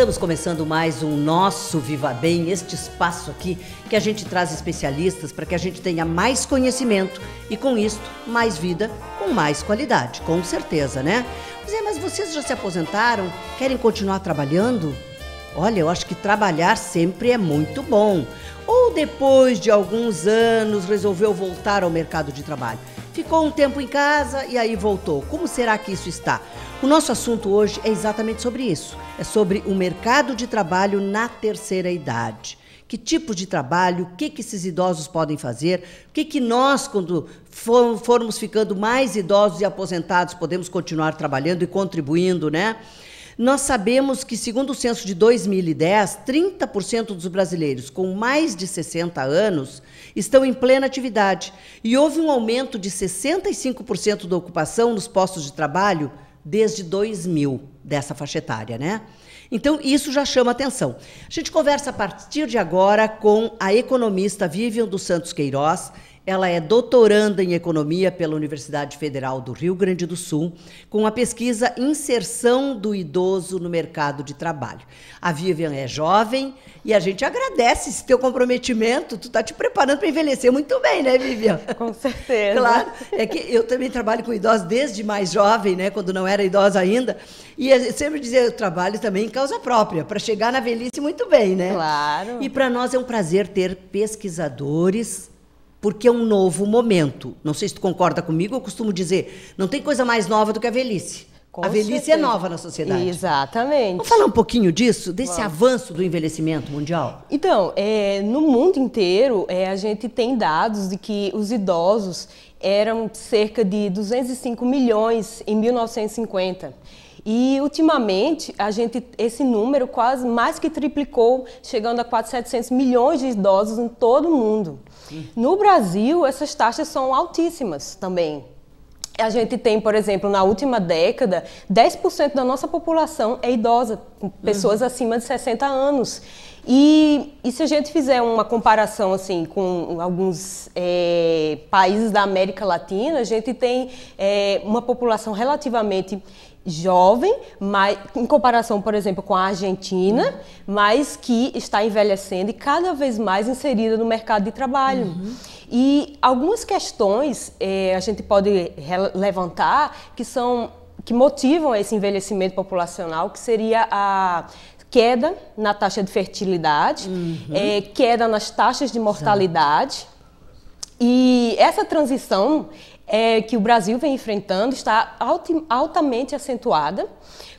Estamos começando mais um nosso Viva Bem, este espaço aqui que a gente traz especialistas para que a gente tenha mais conhecimento e com isso mais vida com mais qualidade, com certeza, né? Mas, é, mas vocês já se aposentaram? Querem continuar trabalhando? Olha, eu acho que trabalhar sempre é muito bom. Ou depois de alguns anos resolveu voltar ao mercado de trabalho. Ficou um tempo em casa e aí voltou. Como será que isso está? O nosso assunto hoje é exatamente sobre isso. É sobre o mercado de trabalho na terceira idade. Que tipo de trabalho, o que, que esses idosos podem fazer, o que, que nós, quando for, formos ficando mais idosos e aposentados, podemos continuar trabalhando e contribuindo, né? Nós sabemos que, segundo o censo de 2010, 30% dos brasileiros com mais de 60 anos estão em plena atividade. E houve um aumento de 65% da ocupação nos postos de trabalho desde 2000 dessa faixa etária, né? Então, isso já chama atenção. A gente conversa a partir de agora com a economista Vivian dos Santos Queiroz, ela é doutoranda em economia pela Universidade Federal do Rio Grande do Sul, com a pesquisa Inserção do Idoso no Mercado de Trabalho. A Vivian é jovem e a gente agradece esse teu comprometimento. Tu está te preparando para envelhecer muito bem, né, Vivian? Com certeza. Claro. É que eu também trabalho com idosos desde mais jovem, né, quando não era idosa ainda. E eu sempre dizia, eu trabalho também em causa própria, para chegar na velhice muito bem, né? Claro. E para nós é um prazer ter pesquisadores porque é um novo momento. Não sei se tu concorda comigo, eu costumo dizer, não tem coisa mais nova do que a velhice. Com a velhice é certeza. é nova na sociedade. Exatamente. Vamos falar um pouquinho disso, desse Vamos. avanço do envelhecimento mundial? Então, é, no mundo inteiro, é, a gente tem dados de que os idosos eram cerca de 205 milhões em 1950. E ultimamente a gente esse número quase mais que triplicou, chegando a quase 700 milhões de idosos em todo o mundo. No Brasil, essas taxas são altíssimas também. A gente tem, por exemplo, na última década, 10% da nossa população é idosa, pessoas uhum. acima de 60 anos. E, e, se a gente fizer uma comparação assim com alguns é, países da América Latina, a gente tem é, uma população relativamente jovem, mas, em comparação, por exemplo, com a Argentina, uhum. mas que está envelhecendo e cada vez mais inserida no mercado de trabalho. Uhum. E algumas questões eh, a gente pode levantar que são que motivam esse envelhecimento populacional, que seria a queda na taxa de fertilidade, uhum. Eh, queda nas taxas de mortalidade. E essa transição é, que o Brasil vem enfrentando está alti, altamente acentuada,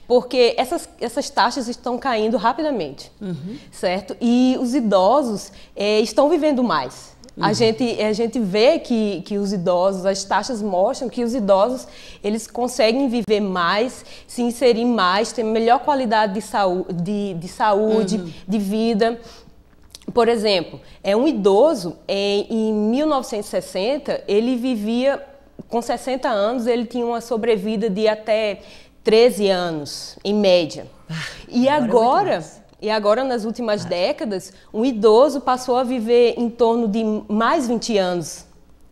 porque essas, essas taxas estão caindo rapidamente, uhum. certo? E os idosos é, estão vivendo mais. Uhum. A, gente, a gente vê que, que os idosos, as taxas mostram que os idosos, eles conseguem viver mais, se inserir mais, ter melhor qualidade de, saú de, de saúde, uhum. de vida. Por exemplo, é um idoso em, em 1960 ele vivia com 60 anos, ele tinha uma sobrevida de até 13 anos, em média. Ah, e agora, é agora e agora, nas últimas ah. décadas, um idoso passou a viver em torno de mais 20 anos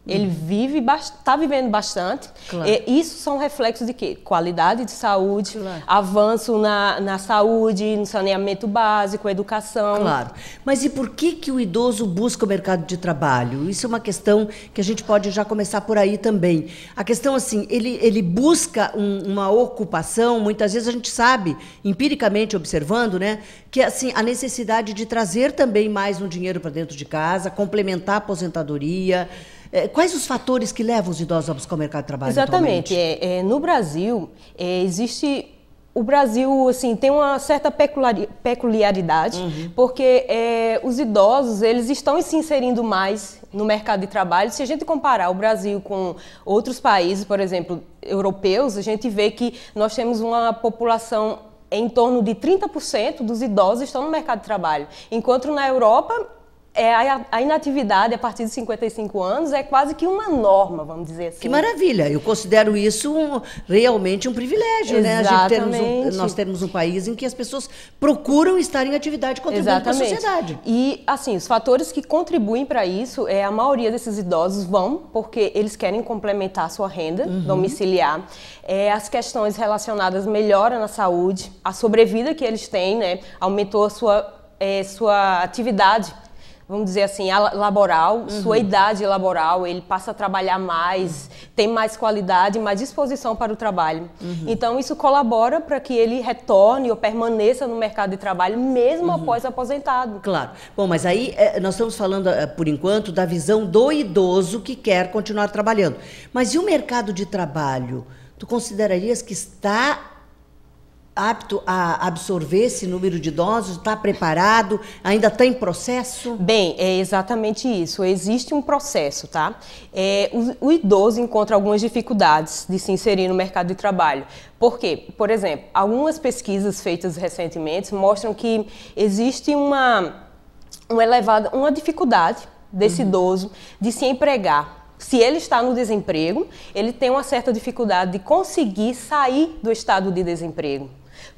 ele uhum. vive, está vivendo bastante. Claro. E isso são reflexos de quê? Qualidade de saúde, claro. avanço na, na saúde, no saneamento básico, educação. Claro. Mas e por que, que o idoso busca o mercado de trabalho? Isso é uma questão que a gente pode já começar por aí também. A questão, assim, ele, ele busca um, uma ocupação, muitas vezes a gente sabe, empiricamente observando, né, que assim, a necessidade de trazer também mais um dinheiro para dentro de casa, complementar a aposentadoria. É, quais os fatores que levam os idosos a buscar o mercado de trabalho? Exatamente. É, é, no Brasil, é, existe. O Brasil assim, tem uma certa peculiaridade, uhum. porque é, os idosos eles estão se inserindo mais no mercado de trabalho. Se a gente comparar o Brasil com outros países, por exemplo, europeus, a gente vê que nós temos uma população em torno de 30% dos idosos estão no mercado de trabalho, enquanto na Europa é, a, a, inatividade a partir de 55 anos é quase que uma norma, vamos dizer assim. Que maravilha! Eu considero isso um, realmente um privilégio, né? Exatamente. né? Termos um, nós temos um país em que as pessoas procuram estar em atividade contribuindo para a sociedade. E, assim, os fatores que contribuem para isso, é a maioria desses idosos vão porque eles querem complementar a sua renda uhum. domiciliar. É, as questões relacionadas melhora na saúde, a sobrevida que eles têm, né? Aumentou a sua, é, sua atividade vamos dizer assim, laboral, uhum. sua idade laboral, ele passa a trabalhar mais, uhum. tem mais qualidade, mais disposição para o trabalho. Uhum. Então, isso colabora para que ele retorne ou permaneça no mercado de trabalho, mesmo uhum. após aposentado. Claro. Bom, mas aí é, nós estamos falando, é, por enquanto, da visão do idoso que quer continuar trabalhando. Mas e o mercado de trabalho? Tu considerarias que está apto a absorver esse número de idosos? Está preparado? Ainda está em processo? Bem, é exatamente isso. Existe um processo, tá? É, o, o idoso encontra algumas dificuldades de se inserir no mercado de trabalho. Por quê? Por exemplo, algumas pesquisas feitas recentemente mostram que existe uma, uma elevada, uma dificuldade desse uhum. idoso de se empregar, se ele está no desemprego, ele tem uma certa dificuldade de conseguir sair do estado de desemprego.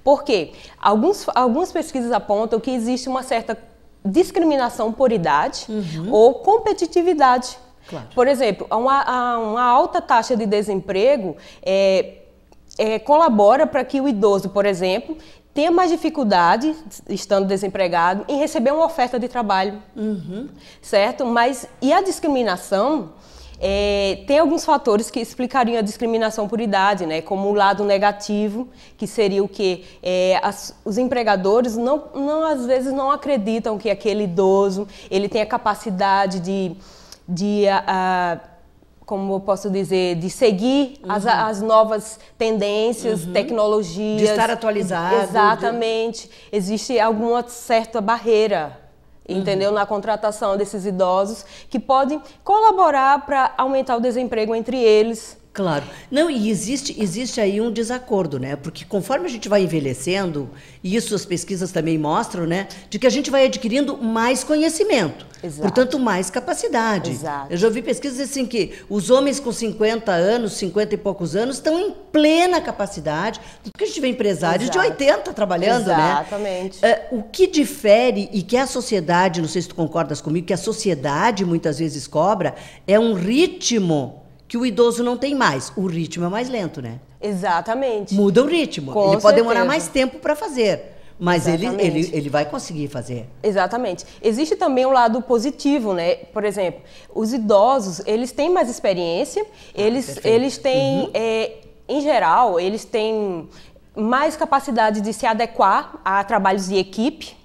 Por quê? Alguns, algumas pesquisas apontam que existe uma certa discriminação por idade uhum. ou competitividade. Claro. Por exemplo, uma, uma, alta taxa de desemprego é, é, colabora para que o idoso, por exemplo, tenha mais dificuldade, estando desempregado, em receber uma oferta de trabalho, uhum. certo? Mas e a discriminação é, tem alguns fatores que explicariam a discriminação por idade, né? como o lado negativo, que seria o que é, as, os empregadores não, não, às vezes não acreditam que aquele idoso ele tem a capacidade de, de a, a, como eu posso dizer, de seguir uhum. as, as, novas tendências, uhum. tecnologias. De estar atualizado. Exatamente. De... Existe alguma certa barreira entendeu? Uhum. Na contratação desses idosos que podem colaborar para aumentar o desemprego entre eles, Claro. Não, e existe, existe aí um desacordo, né? Porque conforme a gente vai envelhecendo, e isso as pesquisas também mostram, né? De que a gente vai adquirindo mais conhecimento. Exato. Portanto, mais capacidade. Exato. Eu já ouvi pesquisas assim que os homens com 50 anos, 50 e poucos anos, estão em plena capacidade, porque a gente vê empresários Exato. de 80 trabalhando, Exatamente. né? Exatamente. Uh, o que difere e que a sociedade, não sei se tu concordas comigo, que a sociedade muitas vezes cobra, é um ritmo que o idoso não tem mais. O ritmo é mais lento, né? Exatamente. Muda o ritmo. Com ele certeza. pode demorar mais tempo para fazer. Mas ele, ele, ele vai conseguir fazer. Exatamente. Existe também um lado positivo, né? Por exemplo, os idosos, eles têm mais experiência, ah, eles, eles têm, uhum. é, em geral, eles têm mais capacidade de se adequar a trabalhos de equipe,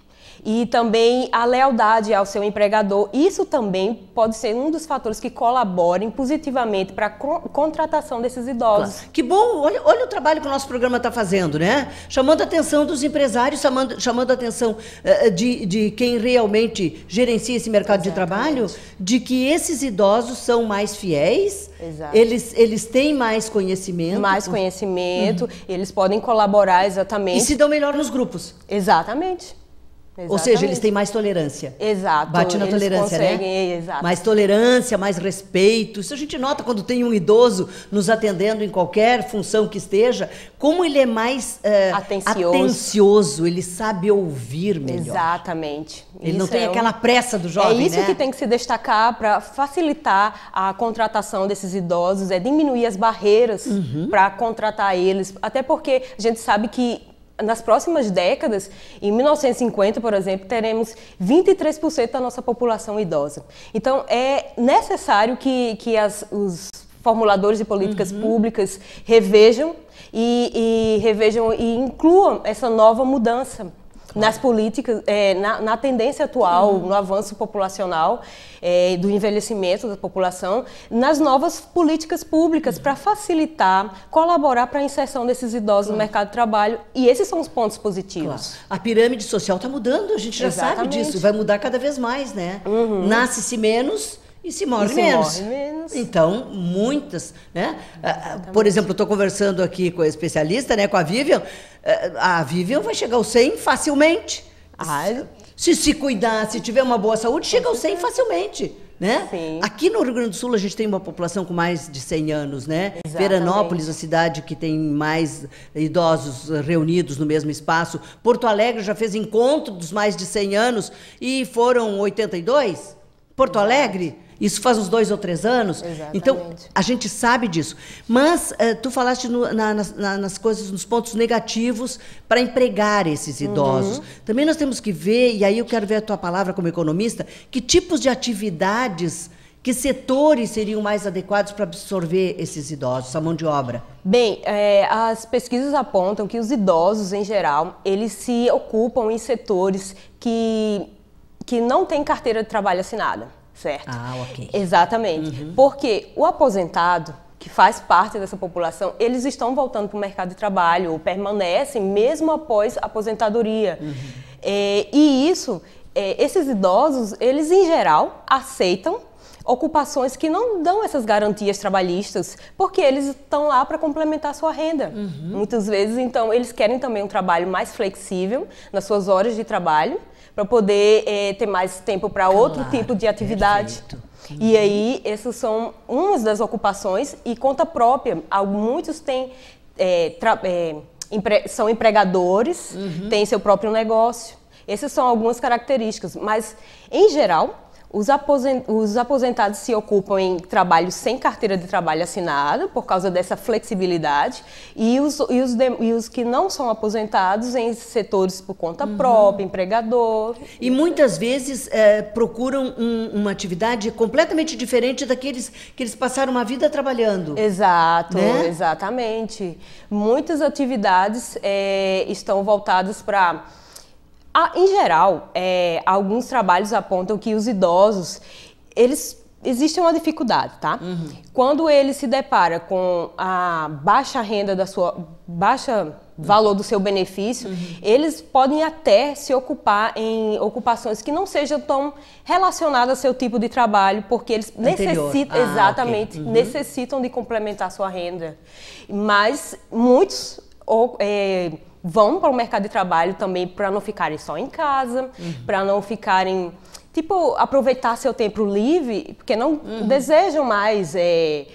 e também a lealdade ao seu empregador. Isso também pode ser um dos fatores que colaborem positivamente para a co contratação desses idosos. Claro. Que bom! Olha, olha, o trabalho que o nosso programa está fazendo, né? Chamando a atenção dos empresários, chamando, chamando a atenção uh, de, de quem realmente gerencia esse mercado Exatamente. de trabalho, de que esses idosos são mais fiéis, Exato. Eles, eles têm mais conhecimento. Mais conhecimento, uhum. eles podem colaborar exatamente. E se dão melhor nos grupos. Exatamente. Exatamente. Ou seja, eles têm mais tolerância. Exato. Bate na eles tolerância, né? conseguem, né? Exato. Mais tolerância, mais respeito. Isso a gente nota quando tem um idoso nos atendendo em qualquer função que esteja, como ele é mais eh, atencioso. atencioso. ele sabe ouvir melhor. Exatamente. Ele isso não tem é aquela um... pressa do jovem. É isso né? que tem que se destacar para facilitar a contratação desses idosos, é diminuir as barreiras uhum. para contratar eles. Até porque a gente sabe que nas próximas décadas, em 1950, por exemplo, teremos 23% da nossa população idosa. Então, é necessário que, que as, os formuladores de políticas uhum. públicas revejam e, e revejam e incluam essa nova mudança nas políticas, é, na, na, tendência atual, uhum. no avanço populacional, é, do envelhecimento da população, nas novas políticas públicas uhum. para facilitar, colaborar para a inserção desses idosos uhum. no mercado de trabalho. E esses são os pontos positivos. Claro. A pirâmide social está mudando, a gente já Exatamente. sabe disso, vai mudar cada vez mais, né? Uhum. Nasce-se menos e se morre, e menos. morre menos. Então, muitas, né? Exatamente. Ah, ah, tá por exemplo, estou conversando aqui com a especialista, né, com a Vivian. Ah, a Vivian vai chegar aos 100 facilmente. Ai. Se se cuidar, se tiver uma boa saúde, chega aos 100 facilmente. Né? Sim. Aqui no Rio Grande do Sul a gente tem uma população com mais de 100 anos, né? Exatamente. Veranópolis, a cidade que tem mais idosos reunidos no mesmo espaço. Porto Alegre já fez encontro dos mais de 100 anos e foram 82. Porto Alegre, isso faz uns dois ou três anos. Exatamente. Então, a gente sabe disso. Mas uh, tu falaste no, na, na, nas coisas, nos pontos negativos para empregar esses uhum. idosos. Uhum. Também nós temos que ver, e aí eu quero ver a tua palavra como economista, que tipos de atividades que setores seriam mais adequados para absorver esses idosos, essa mão de obra? Bem, é, as pesquisas apontam que os idosos, em geral, eles se ocupam em setores que, que não têm carteira de trabalho assinada certo? Ah, ok. Exatamente. Uhum. Porque o aposentado, que faz parte dessa população, eles estão voltando para o mercado de trabalho, ou permanecem mesmo após a aposentadoria. Uhum. É, e isso, é, esses idosos, eles em geral aceitam ocupações que não dão essas garantias trabalhistas, porque eles estão lá para complementar a sua renda. Uhum. Muitas vezes, então, eles querem também um trabalho mais flexível nas suas horas de trabalho para poder é, ter mais tempo para claro, outro tipo de é atividade. Perfeito. E aí, essas são umas das ocupações e conta própria. Muitos têm, é, é, empre são empregadores, uhum. têm seu próprio negócio. Essas são algumas características, mas em geral, os aposentados se ocupam em trabalho sem carteira de trabalho assinada, por causa dessa flexibilidade, e os, e os, de, e os que não são aposentados em setores por conta uhum. própria, empregador. E muitas vezes é, procuram um, uma atividade completamente diferente daqueles que eles passaram uma vida trabalhando. Exato, né? exatamente. Muitas atividades é, estão voltadas para ah, em geral, é, alguns trabalhos apontam que os idosos, eles existe uma dificuldade, tá? Uhum. Quando ele se depara com a baixa renda da sua baixa valor do seu benefício, uhum. eles podem até se ocupar em ocupações que não sejam tão relacionadas ao seu tipo de trabalho, porque eles Anterior. necessitam ah, exatamente okay. uhum. necessitam de complementar sua renda. Mas muitos ou, é, vão para o mercado de trabalho também para não ficarem só em casa, uhum. para não ficarem tipo aproveitar seu tempo livre, porque não uhum. desejam mais é,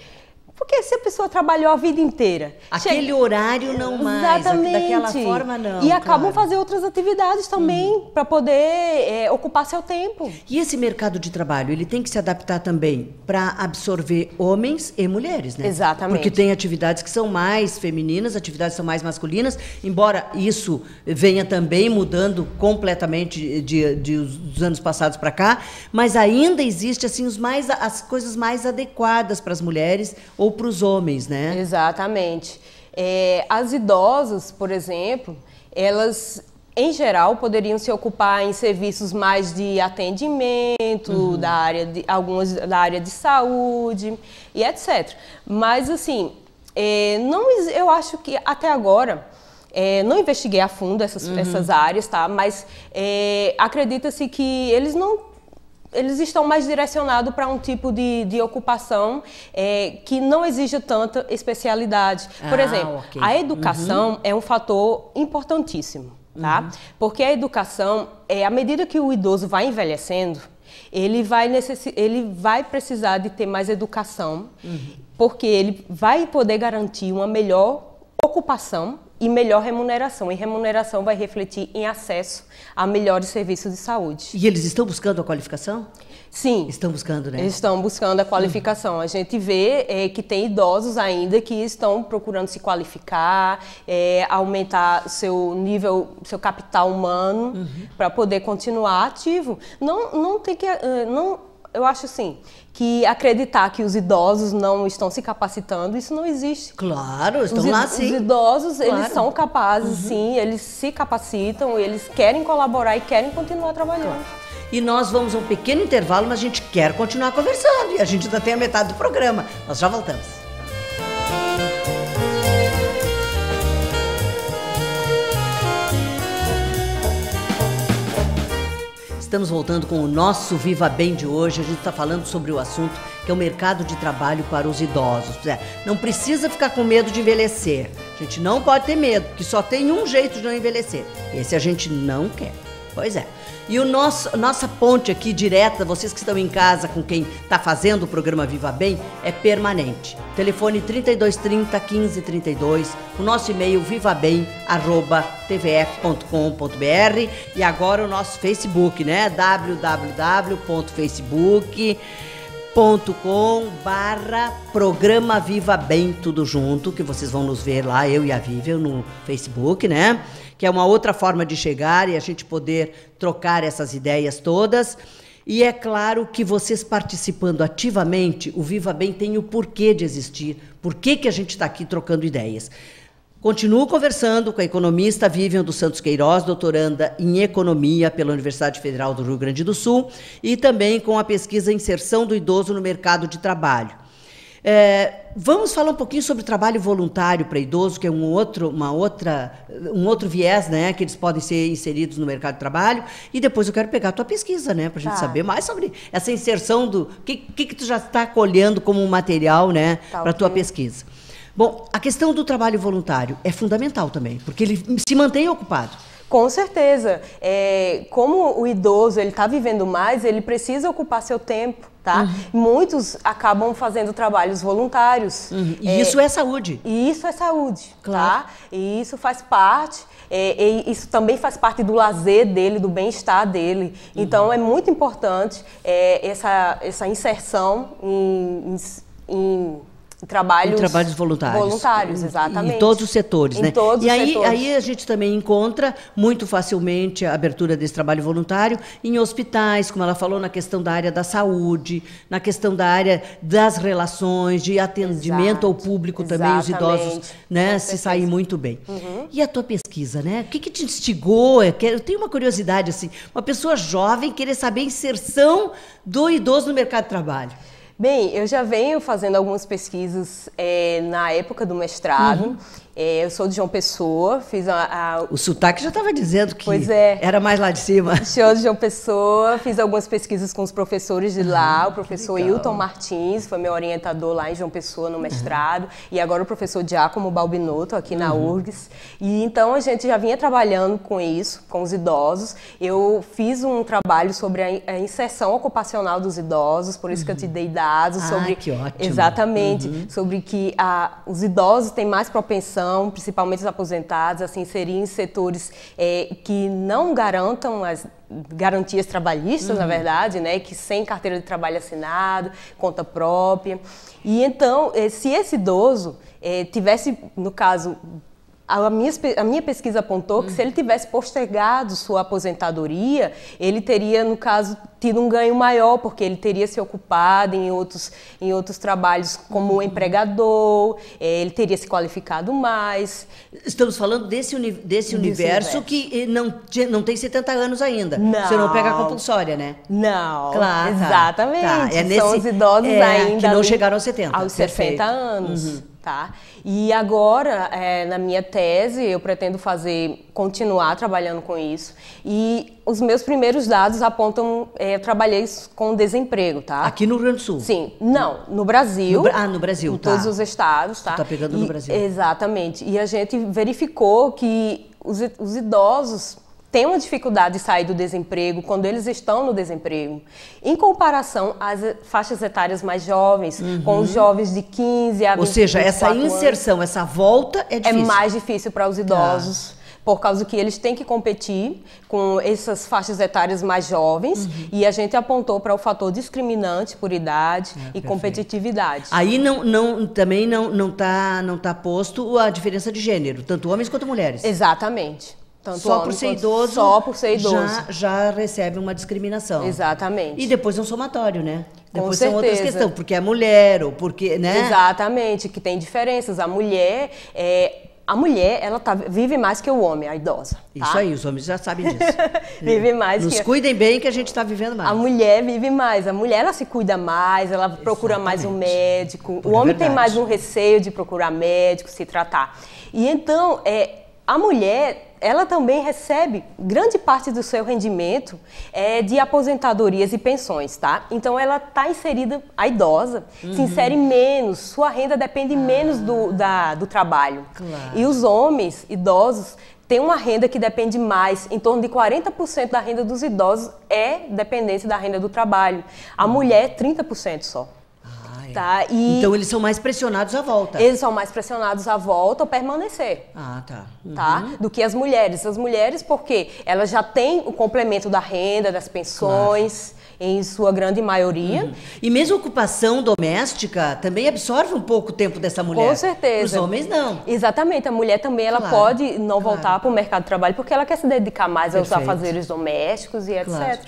porque se a pessoa trabalhou a vida inteira. Aquele chega... horário não mais, Exatamente. daquela forma não. E claro. acabam fazendo outras atividades também uhum. para poder é, ocupar seu tempo. E esse mercado de trabalho, ele tem que se adaptar também para absorver homens e mulheres, né? Exatamente. Porque tem atividades que são mais femininas, atividades que são mais masculinas, embora isso venha também mudando completamente de, de, dos anos passados para cá, mas ainda existe assim os mais as coisas mais adequadas para as mulheres ou para os homens, né? Exatamente. É, as idosas, por exemplo, elas em geral, poderiam se ocupar em serviços mais de atendimento, uhum. da área de, algumas da área de saúde e etc. Mas, assim, é, não, eu acho que até agora, é, não investiguei a fundo essas, uhum. essas áreas, tá? Mas é, acredita-se que eles não eles estão mais direcionados para um tipo de, de ocupação é, que não exige tanta especialidade. Por ah, exemplo, okay. a educação uhum. é um fator importantíssimo, tá? Uhum. Porque a educação, é, à medida que o idoso vai envelhecendo, ele vai, necess... ele vai precisar de ter mais educação, uhum. porque ele vai poder garantir uma melhor ocupação e melhor remuneração. E remuneração vai refletir em acesso a melhores serviços de saúde. E eles estão buscando a qualificação? Sim. Estão buscando, né? Estão buscando a qualificação. A gente vê é, que tem idosos ainda que estão procurando se qualificar, é, aumentar seu nível, seu capital humano, uhum. para poder continuar ativo. Não, não tem que. Eh, não, eu acho sim que acreditar que os idosos não estão se capacitando, isso não existe. Claro, estão os, lá sim. Os idosos, claro. eles são capazes uhum. sim, eles se capacitam, eles querem colaborar e querem continuar trabalhando. Claro. E nós vamos a um pequeno intervalo, mas a gente quer continuar conversando e a gente ainda tem a metade do programa. Nós já voltamos. Estamos voltando com o nosso Viva Bem de hoje. A gente está falando sobre o assunto que é o mercado de trabalho para os idosos. É, não precisa ficar com medo de envelhecer. A gente não pode ter medo, porque só tem um jeito de não envelhecer. Esse a gente não quer. Pois é. E o nosso, nossa ponte aqui direta, vocês que estão em casa com quem está fazendo o programa Viva Bem, é permanente. Telefone 3230 1532, o nosso e-mail vivabem@tvf.com.br e agora o nosso Facebook, né? wwwfacebookcom barra programa Viva Bem Tudo Junto, que vocês vão nos ver lá, eu e a Vivian no Facebook, né? que é uma outra forma de chegar e a gente poder trocar essas ideias todas. E é claro que vocês participando ativamente, o Viva Bem tem o porquê de existir, por que, que a gente está aqui trocando ideias. Continuo conversando com a economista Vivian dos Santos Queiroz, doutoranda em Economia pela Universidade Federal do Rio Grande do Sul, e também com a pesquisa Inserção do Idoso no Mercado de Trabalho. É, vamos falar um pouquinho sobre trabalho voluntário para idoso, que é um outro, uma outra, um outro viés, né, que eles podem ser inseridos no mercado de trabalho. E depois eu quero pegar a tua pesquisa, né, para a gente tá. saber mais sobre essa inserção do que, que, que tu já está colhendo como material, né, tá, para a tua pesquisa. Bom, a questão do trabalho voluntário é fundamental também, porque ele se mantém ocupado. Com certeza. É, como o idoso ele está vivendo mais, ele precisa ocupar seu tempo. Tá? Uhum. Muitos acabam fazendo trabalhos voluntários. Uhum. E é, isso é saúde. E isso é saúde, tá? claro. tá? E isso faz parte, é, isso também faz parte do lazer dele, do bem-estar dele. Uhum. Então é muito importante é, essa, essa inserção em, em, em trabalhos, trabalhos voluntários. Voluntários, exatamente. Em todos os setores, em né? Todos e os aí, setores. aí a gente também encontra muito facilmente a abertura desse trabalho voluntário em hospitais, como ela falou, na questão da área da saúde, na questão da área das relações, de atendimento Exato. ao público também, exatamente. os idosos né, se saem muito bem. Uhum. E a tua pesquisa, né? O que, que te instigou? Eu tenho uma curiosidade, assim, uma pessoa jovem querer saber a inserção do idoso no mercado de trabalho. Bem, eu já venho fazendo algumas pesquisas é, na época do mestrado. Uhum. É, eu sou de João Pessoa, fiz a, a... O sotaque já estava dizendo que é. era mais lá de cima. Sou de João Pessoa, fiz algumas pesquisas com os professores de lá, ah, o professor Hilton Martins, foi meu orientador lá em João Pessoa no mestrado, uhum. e agora o professor Giacomo Balbinotto aqui na uhum. URGS. E então a gente já vinha trabalhando com isso, com os idosos. Eu fiz um trabalho sobre a, a inserção ocupacional dos idosos, por isso uhum. que eu te uhum. dei dados ah, sobre... que ótimo. Exatamente, uhum. sobre que a, os idosos têm mais propensão principalmente os aposentados, assim, inserir em setores é, que não garantam as garantias trabalhistas, uhum. na verdade, né, que sem carteira de trabalho assinado, conta própria. E então, eh, se esse idoso é, tivesse, no caso, a minha, a minha, pesquisa apontou que se uhum. ele tivesse postergado sua aposentadoria, ele teria, no caso, tido um ganho maior, porque ele teria se ocupado em outros, em outros trabalhos como uhum. empregador, é, ele teria se qualificado mais. Estamos falando desse, uni desse, desse universo, universo, que eh, não, não tem 70 anos ainda. Não. Você não pega a compulsória, né? Não. Claro. Tá. Exatamente. Tá. É nesse, São os idosos é, ainda. Que não ali, chegaram aos 70. Aos Perfeito. anos. Uhum. Tá? E agora, é, na minha tese, eu pretendo fazer continuar trabalhando com isso. E os meus primeiros dados apontam, é, eu trabalhei com desemprego, tá? Aqui no Rio Grande do Sul? Sim, não, no Brasil. No, ah, no Brasil, em tá. Em todos os estados, tá? Tá pegando e, no Brasil. Exatamente. E a gente verificou que os, os idosos têm uma dificuldade de sair do desemprego quando eles estão no desemprego, em comparação às faixas etárias mais jovens, uhum. com os uhum. jovens de 15 a 20 Ou seja, essa inserção, anos, essa volta é, é difícil. É mais difícil para os tá. idosos. Ah por causa que eles têm que competir com essas faixas etárias mais jovens uhum. e a gente apontou para o fator discriminante por idade é, e perfeito. competitividade. Aí não, não, também não não tá, não tá posto a diferença de gênero, tanto homens quanto mulheres. Exatamente. Tanto só por ser idoso, só por ser idoso já, já recebe uma discriminação. Exatamente. E depois é um somatório, né? Depois Com são certeza. outras questões, porque é mulher ou porque, né? Exatamente, que tem diferenças. A mulher é a mulher ela tá, vive mais que o homem, a idosa. Tá? Isso aí, os homens já sabem disso. vive mais. Nos que... cuidem bem que a gente está vivendo mais. A mulher vive mais, a mulher ela se cuida mais, ela Exatamente. procura mais um médico. Pura o é homem verdade. tem mais um receio de procurar médico, se tratar. E então é, a mulher ela também recebe grande parte do seu rendimento é, de aposentadorias e pensões, tá? Então ela está inserida, a idosa, uhum. se insere menos, sua renda depende ah. menos do, ah. da, do trabalho. Claro. E os homens idosos têm uma renda que depende mais, em torno de 40% da renda dos idosos é dependente da renda do trabalho. A uhum. mulher, 30% só. Tá? E então eles são mais pressionados à volta. Eles são mais pressionados à volta ou permanecer. Ah, tá. tá? Uhum. Tá? Do que as mulheres. As mulheres, porque elas já têm o complemento da renda, das pensões. Claro. Em sua grande maioria. Uhum. E mesmo a ocupação doméstica também absorve um pouco o tempo dessa mulher. Com certeza. Os homens não. Exatamente. A mulher também ela claro. pode não claro. voltar para o mercado de trabalho porque ela quer se dedicar mais Perfeito. aos afazeres domésticos e etc.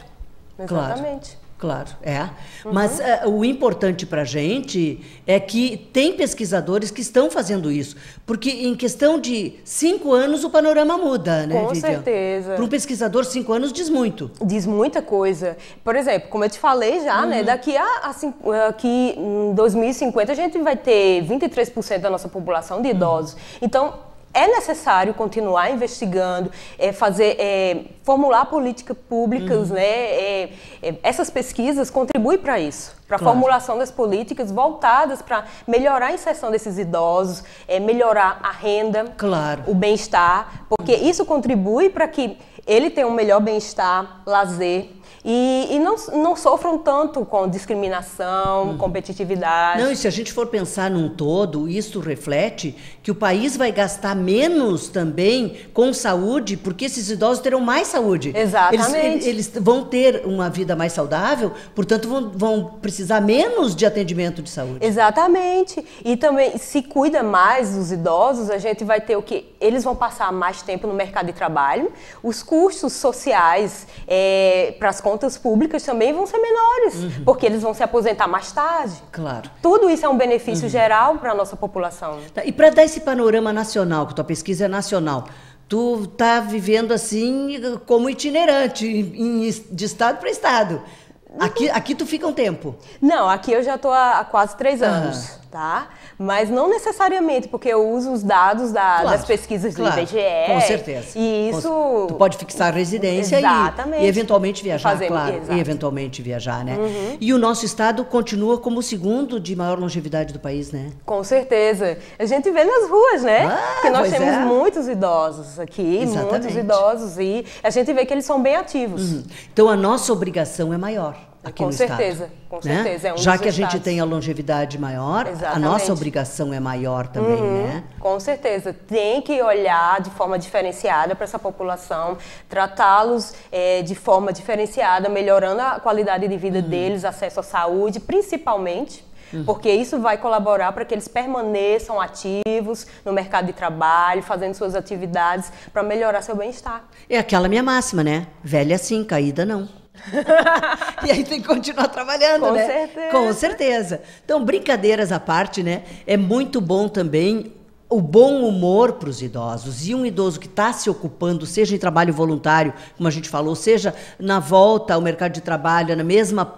Exatamente. Claro, é. Uhum. Mas uh, o importante para a gente é que tem pesquisadores que estão fazendo isso. Porque em questão de cinco anos o panorama muda, né, Com Vivian? certeza. Para um pesquisador, cinco anos diz muito. Diz muita coisa. Por exemplo, como eu te falei já, né, uhum. né, daqui a, a, eh, que em 2050 a gente vai ter 23% da nossa população de uhum. idosos. Uhum. Então, é necessário continuar investigando, é, fazer, é, formular políticas públicas, uhum. né? É, é essas pesquisas contribuem para isso, para a claro. formulação das políticas voltadas para melhorar a inserção desses idosos, é melhorar a renda, claro. o bem-estar, porque isso contribui para que ele tenha um melhor bem-estar, lazer, e, e, não, não sofram tanto com discriminação, uhum. competitividade. Não, e se a gente for pensar num todo, isso reflete que o país vai gastar menos também com saúde, porque esses idosos terão mais saúde. Exatamente. Eles, eles vão ter uma vida mais saudável, portanto, vão, vão, precisar menos de atendimento de saúde. Exatamente. E também, se cuida mais dos idosos, a gente vai ter o que? Eles vão passar mais tempo no mercado de trabalho, os custos sociais é, eh, para as contas públicas também vão ser menores, uhum. porque eles vão se aposentar mais tarde. Claro. Tudo isso é um benefício uhum. geral para a nossa população. Tá, e para dar esse panorama nacional, que tua pesquisa é nacional, tu tá vivendo assim como itinerante, em, de estado para estado. Aqui, aqui tu fica um tempo? Não, aqui eu já tô há, há quase três anos, tá? Mas não necessariamente, porque eu uso os dados da, claro, das pesquisas claro, do IBGE. Com certeza. E isso. Tu pode fixar residência e, e, eventualmente viajar, Fazer, claro. E eventualmente viajar, né? Uhum. E o nosso estado continua como o segundo de maior longevidade do país, né? Com certeza. A gente vê nas ruas, né? Ah, que nós é. temos é. muitos idosos aqui, Exatamente. muitos idosos. E a gente vê que eles são bem ativos. Uhum. Então a nossa obrigação é maior aqui com no certeza, Estado. Com né? certeza, é um Já que a gente tem a longevidade maior, Exatamente. a nossa obrigação é maior também, uhum, né? Com certeza, tem que olhar de forma diferenciada para essa população, tratá-los é, de forma diferenciada, melhorando a qualidade de vida uhum. deles, acesso à saúde, principalmente, hum. porque isso vai colaborar para que eles permaneçam ativos no mercado de trabalho, fazendo suas atividades para melhorar seu bem-estar. É aquela minha máxima, né? Velha sim, caída não. e aí tem que continuar trabalhando, Com né? Certeza. Com certeza. Então, brincadeiras à parte, né? É muito bom também o bom humor para os idosos. E um idoso que está se ocupando, seja em trabalho voluntário, como a gente falou, seja na volta ao mercado de trabalho, na mesma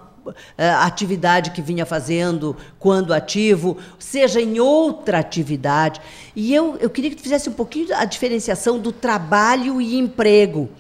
eh, atividade que vinha fazendo quando ativo, seja em outra atividade. E eu, eu queria que tu fizesse um pouquinho a diferenciação do trabalho e emprego.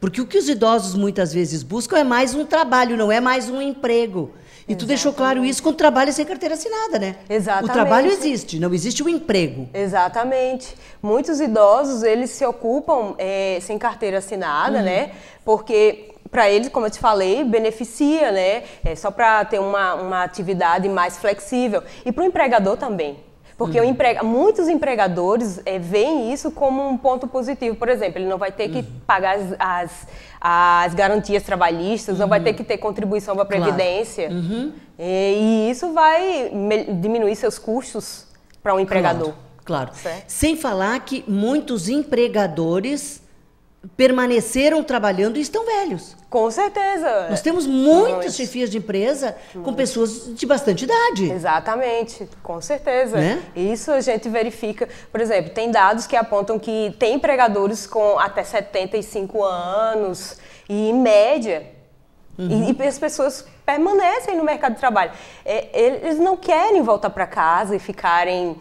Porque o que os idosos muitas vezes buscam é mais um trabalho, não é mais um emprego. E Exatamente. tu deixou claro isso com o trabalho sem carteira assinada, né? Exatamente. O trabalho existe, não existe o emprego. Exatamente. Muitos idosos, eles se ocupam é, sem carteira assinada, né? uhum. né? Porque para eles, como eu te falei, beneficia, né? É só para ter uma, uma atividade mais flexível. E para o empregador também. Porque uhum. emprega, muitos empregadores é, veem isso como um ponto positivo. Por exemplo, ele não vai ter que uhum. pagar as, as, as, garantias trabalhistas, uhum. não vai ter uhum. que ter contribuição para a Previdência. Claro. Uhum. E, e, isso vai diminuir seus custos para um empregador. Claro. claro. Sem falar que muitos empregadores permaneceram trabalhando e estão velhos. Com certeza. Nós temos muitas chefias de empresa Muito. com pessoas de bastante idade. Exatamente, com certeza. Né? Isso a gente verifica. Por exemplo, tem dados que apontam que tem empregadores com até 75 anos e, em média, uhum. e, e as pessoas permanecem no mercado de trabalho. É, eles não querem voltar para casa e ficarem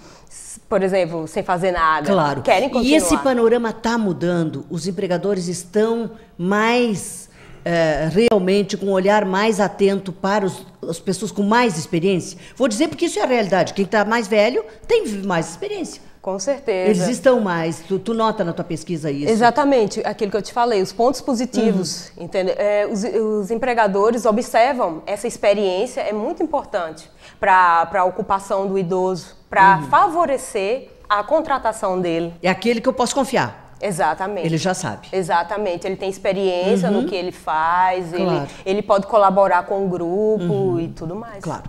por exemplo, sem fazer nada. Claro. Querem continuar. E esse panorama está mudando. Os empregadores estão mais é, realmente com um olhar mais atento para os, as pessoas com mais experiência. Vou dizer porque isso é a realidade. Quem está mais velho tem mais experiência. Com certeza. Eles estão mais. Tu, tu nota na tua pesquisa isso? Exatamente, aquilo que eu te falei, os pontos positivos, uhum. entende? É, os, os, empregadores observam essa experiência, é muito importante para a ocupação do idoso para uhum. favorecer a contratação dele. É aquele que eu posso confiar. Exatamente. Ele já sabe. Exatamente. Ele tem experiência uhum. no que ele faz, claro. ele, ele pode colaborar com o grupo uhum. e tudo mais. Claro.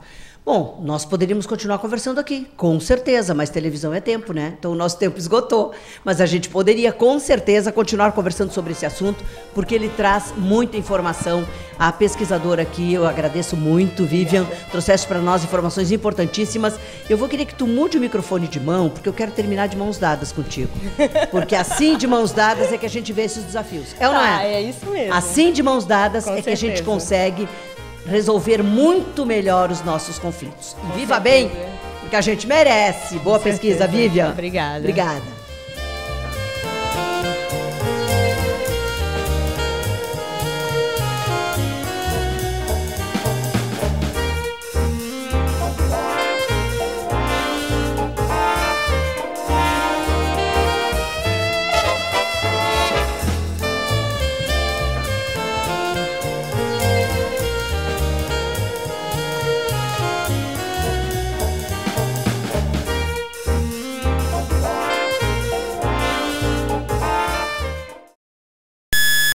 Bom, nós poderíamos continuar conversando aqui, com certeza, mas televisão é tempo, né? Então o nosso tempo esgotou. Mas a gente poderia, com certeza, continuar conversando sobre esse assunto, porque ele traz muita informação. A pesquisadora aqui, eu agradeço muito, Vivian, trouxeste para nós informações importantíssimas. Eu vou querer que tu mude o microfone de mão, porque eu quero terminar de mãos dadas contigo. Porque assim de mãos dadas é que a gente vê esses desafios. É ou não é? Ah, é isso mesmo. Assim de mãos dadas com é certeza. que a gente consegue resolver muito melhor os nossos conflitos. E viva bem, porque a gente merece. Boa Com pesquisa, certeza. Vivian. Obrigada. Obrigada.